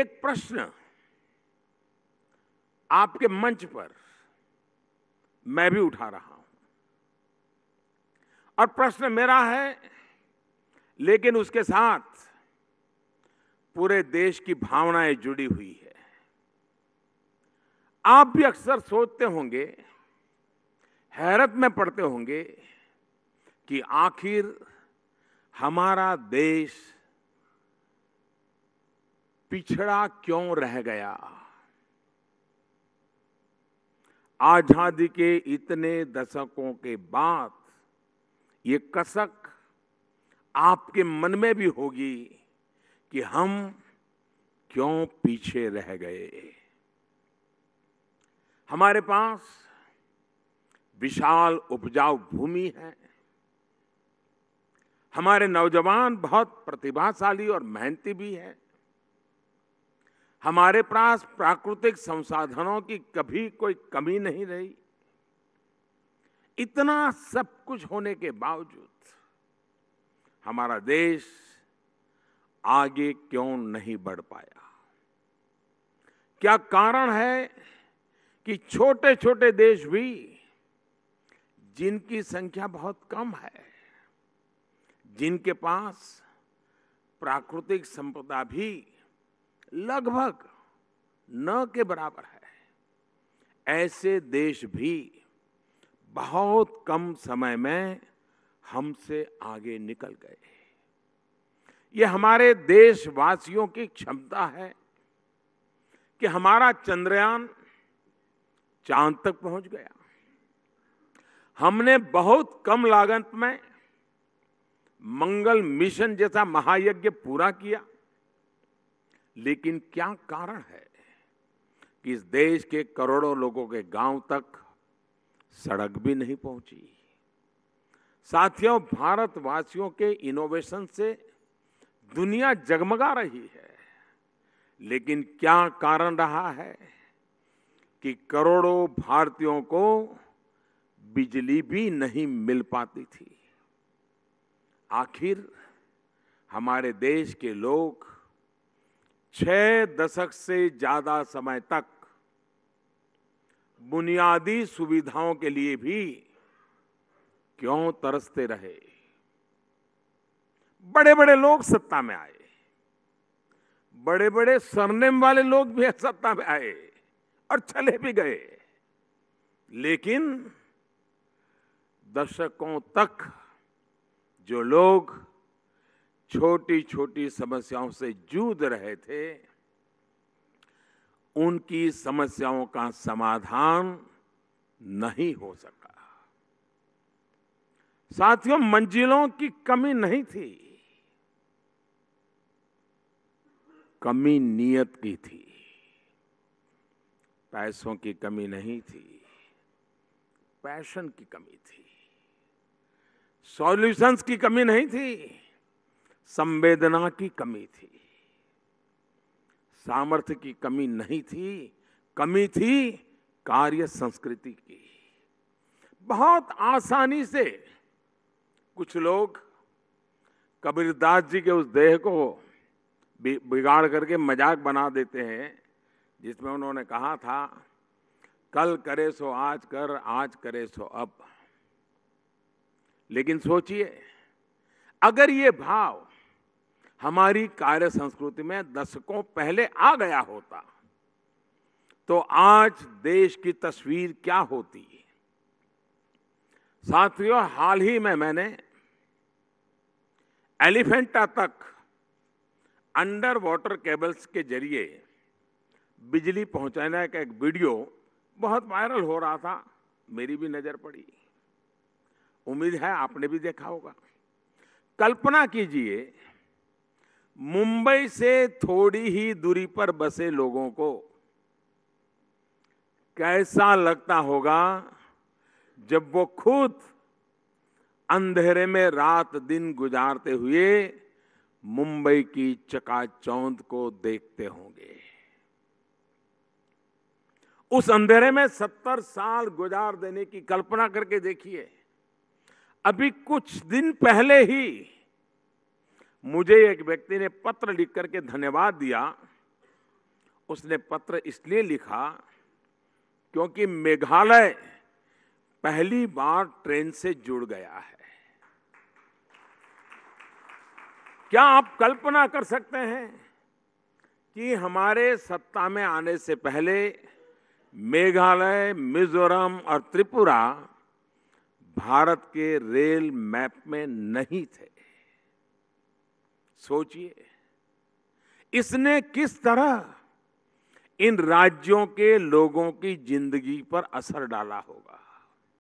एक प्रश्न आपके मंच पर मैं भी उठा रहा हूं और प्रश्न मेरा है लेकिन उसके साथ पूरे देश की भावनाएं जुड़ी हुई है आप भी अक्सर सोचते होंगे हैरत में पड़ते होंगे कि आखिर हमारा देश पिछड़ा क्यों रह गया आजादी के इतने दशकों के बाद ये कसक आपके मन में भी होगी कि हम क्यों पीछे रह गए हमारे पास विशाल उपजाऊ भूमि है हमारे नौजवान बहुत प्रतिभाशाली और मेहनती भी हैं हमारे पास प्राकृतिक संसाधनों की कभी कोई कमी नहीं रही इतना सब कुछ होने के बावजूद हमारा देश आगे क्यों नहीं बढ़ पाया क्या कारण है कि छोटे छोटे देश भी जिनकी संख्या बहुत कम है जिनके पास प्राकृतिक संपदा भी लगभग न के बराबर है ऐसे देश भी बहुत कम समय में हमसे आगे निकल गए ये हमारे देशवासियों की क्षमता है कि हमारा चंद्रयान चांद तक पहुंच गया हमने बहुत कम लागत में मंगल मिशन जैसा महायज्ञ पूरा किया लेकिन क्या कारण है कि इस देश के करोड़ों लोगों के गांव तक सड़क भी नहीं पहुंची साथियों भारतवासियों के इनोवेशन से दुनिया जगमगा रही है लेकिन क्या कारण रहा है कि करोड़ों भारतीयों को बिजली भी नहीं मिल पाती थी आखिर हमारे देश के लोग छह दशक से ज्यादा समय तक बुनियादी सुविधाओं के लिए भी क्यों तरसते रहे बड़े बड़े लोग सत्ता में आए बड़े बड़े सरनेम वाले लोग भी सत्ता में आए और चले भी गए लेकिन दशकों तक जो लोग छोटी छोटी समस्याओं से जूझ रहे थे उनकी समस्याओं का समाधान नहीं हो सका साथियों मंजिलों की कमी नहीं थी कमी नियत की थी पैसों की कमी नहीं थी पैशन की कमी थी सॉल्यूशंस की कमी नहीं थी संवेदना की कमी थी सामर्थ्य की कमी नहीं थी कमी थी कार्य संस्कृति की बहुत आसानी से कुछ लोग कबीरदास जी के उस देह को बिगाड़ करके मजाक बना देते हैं जिसमें उन्होंने कहा था कल करे सो आज कर आज करे सो अब लेकिन सोचिए अगर ये भाव हमारी कार्य संस्कृति में दशकों पहले आ गया होता तो आज देश की तस्वीर क्या होती है साथियों हाल ही में मैंने एलिफेंटा तक अंडर वाटर केबल्स के जरिए बिजली पहुंचाने का एक वीडियो बहुत वायरल हो रहा था मेरी भी नजर पड़ी उम्मीद है आपने भी देखा होगा कल्पना कीजिए मुंबई से थोड़ी ही दूरी पर बसे लोगों को कैसा लगता होगा जब वो खुद अंधेरे में रात दिन गुजारते हुए मुंबई की चकाचौंध को देखते होंगे उस अंधेरे में सत्तर साल गुजार देने की कल्पना करके देखिए अभी कुछ दिन पहले ही मुझे एक व्यक्ति ने पत्र लिख करके धन्यवाद दिया उसने पत्र इसलिए लिखा क्योंकि मेघालय पहली बार ट्रेन से जुड़ गया है क्या आप कल्पना कर सकते हैं कि हमारे सत्ता में आने से पहले मेघालय मिजोरम और त्रिपुरा भारत के रेल मैप में नहीं थे सोचिए इसने किस तरह इन राज्यों के लोगों की जिंदगी पर असर डाला होगा